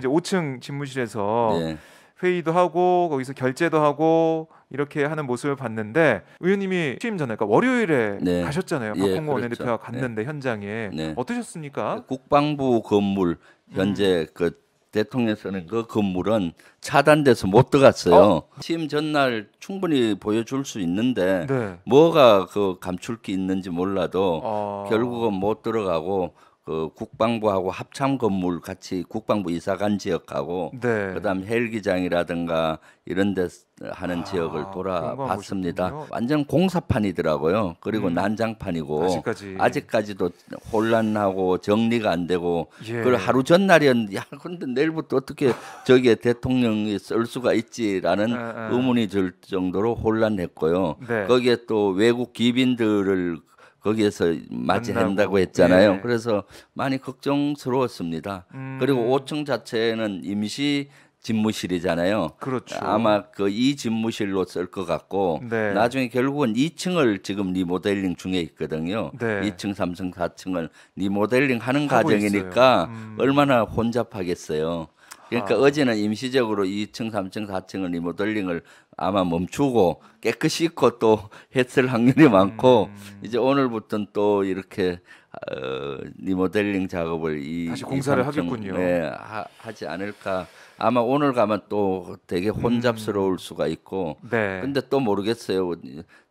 이제 5층 집무실에서 네. 회의도 하고 거기서 결제도 하고 이렇게 하는 모습을 봤는데 의원님이 취임 전에 그러니까 월요일에 네. 가셨잖아요. 박홍구 예, 그렇죠. 원내대표가 네. 갔는데 네. 현장에 네. 어떠셨습니까? 국방부 건물 현재 음. 그 대통령 쓰는 그 건물은 차단돼서 못 들어갔어요. 어? 취임 전날 충분히 보여줄 수 있는데 네. 뭐가 그 감출 게 있는지 몰라도 어... 결국은 못 들어가고 그 국방부하고 합참 건물 같이 국방부 이사간 지역하고 네. 그다음 헬기장이라든가 이런 데 하는 아, 지역을 돌아봤습니다. 완전 공사판이더라고요. 그리고 음. 난장판이고 아직까지. 도 혼란하고 정리가 안 되고 예. 그걸 하루 전날이었는데 야 근데 내일부터 어떻게 저기에 대통령이 쓸 수가 있지라는 아, 아. 의문이 들 정도로 혼란했고요. 네. 거기에 또 외국 기빈들을 거기에서 맞이한다고 했잖아요. 예. 그래서 많이 걱정스러웠습니다. 음. 그리고 5층 자체는 임시 집무실이잖아요. 그렇죠. 아마 그 이 집무실로 쓸 것 같고 네. 나중에 결국은 2층을 지금 리모델링 중에 있거든요. 네. 2층, 3층, 4층을 리모델링 하는 과정이니까 음. 얼마나 혼잡하겠어요. 그러니까 아. 어제는 임시적으로 2층, 3층, 4층을 리모델링을 아마 멈추고 깨끗이 있고또 했을 확률이 음. 많고 이제 오늘부터는 또 이렇게 어, 리모델링 작업을 이 다시 공사를 2, 3층, 하겠군요. 네, 하, 하지 않을까. 아마 오늘 가면 또 되게 음. 혼잡스러울 음. 수가 있고. 네. 근데 또 모르겠어요.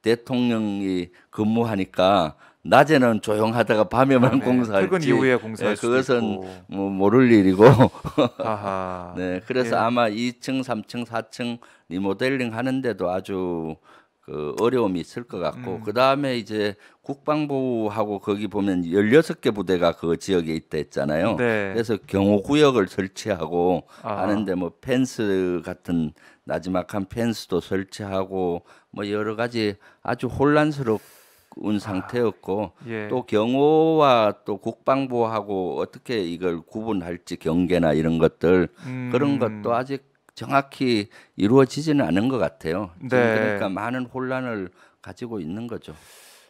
대통령이 근무하니까 낮에는 조용하다가 밤에만 아, 네. 공사할지 퇴근 이후에 공사 네, 그것은 뭐 모를 일이고 네 그래서 예. 아마 2층, 3층, 4층 리모델링 하는데도 아주 그 어려움이 있을 것 같고 음. 그다음에 이제 국방부하고 거기 보면 16개 부대가 그 지역에 있다 했잖아요. 네. 그래서 경호 구역을 설치하고 아. 하는데 뭐 펜스 같은 나지막한 펜스도 설치하고 뭐 여러 가지 아주 혼란스럽 운 상태였고 아, 예. 또 경호와 또 국방부하고 어떻게 이걸 구분할지 경계나 이런 것들 음. 그런 것도 아직 정확히 이루어지지는 않은 것 같아요. 네. 그러니까 많은 혼란을 가지고 있는 거죠.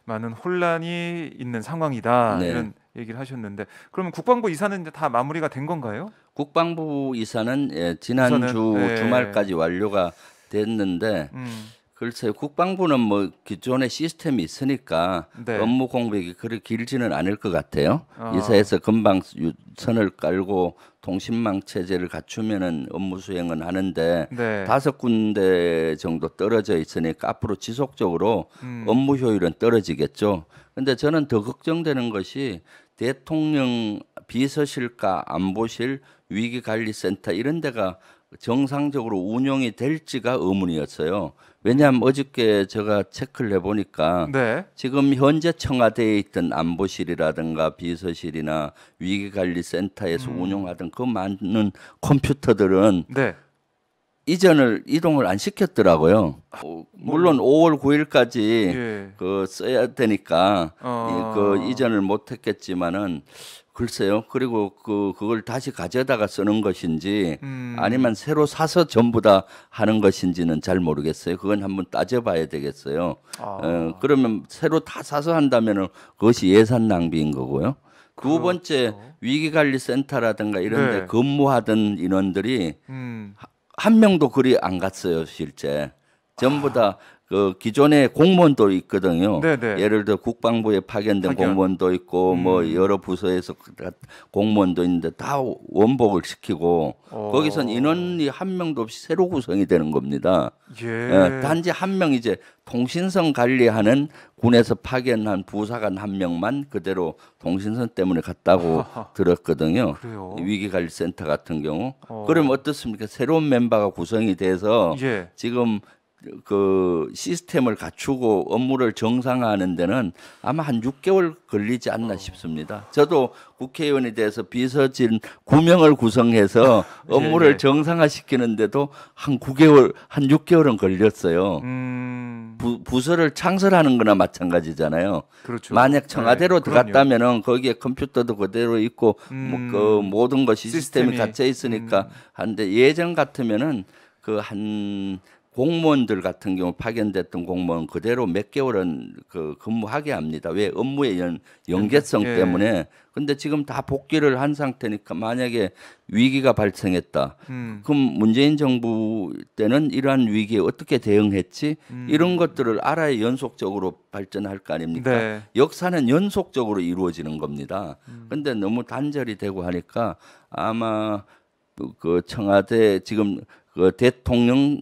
많은 혼란이 있는 상황이다 네. 이런 얘기를 하셨는데 그러면 국방부 이사는 이제 다 마무리가 된 건가요? 국방부 이사는 예, 지난주 예. 주말까지 완료가 됐는데 음. 글쎄요. 국방부는 뭐 기존의 시스템이 있으니까 네. 업무 공백이 그리 길지는 않을 것 같아요. 어. 이사에서 금방 선을 깔고 통신망 체제를 갖추면은 업무 수행은 하는데 네. 다섯 군데 정도 떨어져 있으니까 앞으로 지속적으로 음. 업무 효율은 떨어지겠죠. 근데 저는 더 걱정되는 것이 대통령 비서실과 안보실 위기관리센터 이런 데가 정상적으로 운영이 될지가 의문이었어요. 왜냐하면 어저께 제가 체크를 해보니까 네. 지금 현재 청와대에 있던 안보실이라든가 비서실이나 위기관리센터에서 음. 운영하던 그 많은 컴퓨터들은 네. 이전을 이동을 안 시켰더라고요. 어, 물론 뭐. 5월 9일까지 예. 그 써야 되니까 아. 그 이전을 못 했겠지만은 글쎄요. 그리고 그 그걸 다시 가져다가 쓰는 것인지 음. 아니면 새로 사서 전부 다 하는 것인지는 잘 모르겠어요. 그건 한번 따져봐야 되겠어요. 아. 어, 그러면 새로 다 사서 한다면은 그것이 예산 낭비인 거고요. 두 그렇죠. 번째 위기관리센터라든가 이런 데 네. 근무하던 인원들이 음. 한 명도 그리 안 갔어요, 실제. 전부 다그 기존의 공무원도 있거든요. 네네. 네. 예를 들어 국방부에 파견된 파견. 공무원도 있고 뭐 음. 뭐 여러 부서에서 그 공무원도 있는데 다 원복을 시키고 어. 거기선 인원이 한 명도 없이 새로 구성이 되는 겁니다. 예. 예 단지 한 명 이제 통신선 관리하는 군에서 파견한 부사관 한 명만 그대로 통신선 때문에 갔다고 아하. 들었거든요. 그래요? 위기관리센터 같은 경우. 어. 그럼 어떻습니까? 새로운 멤버가 구성이 돼서 예. 지금 그 시스템을 갖추고 업무를 정상화하는 데는 아마 한 6개월 걸리지 않나 싶습니다. 저도 국회의원이 돼서 비서진 9명을 구성해서 네, 업무를 네. 정상화시키는데도 한 9개월, 한 6개월은 걸렸어요. 음. 부, 부서를 창설하는 거나 마찬가지잖아요. 그렇죠. 만약 네, 청와대로 네, 들어갔다면 거기에 컴퓨터도 그대로 있고 뭐 음... 뭐그 모든 것 시스템이, 시스템이 갇혀 있으니까 음... 한데 예전 같으면은 그한 공무원들 같은 경우 파견됐던 공무원 그대로 몇 개월은 그 근무하게 합니다. 왜 업무의 연, 연계성 네. 때문에. 근데 지금 다 복귀를 한 상태니까 만약에 위기가 발생했다. 음. 그럼 문재인 정부 때는 이러한 위기에 어떻게 대응했지? 음. 이런 것들을 알아야 연속적으로 발전할 거 아닙니까? 네. 역사는 연속적으로 이루어지는 겁니다. 음. 근데 너무 단절이 되고 하니까 아마 그 청와대 지금 그 대통령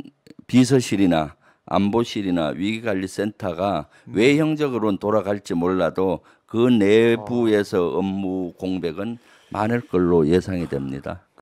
비서실이나 안보실이나 위기관리센터가 음. 외형적으로는 돌아갈지 몰라도 그 내부에서 아. 업무 공백은 많을 걸로 예상이 됩니다.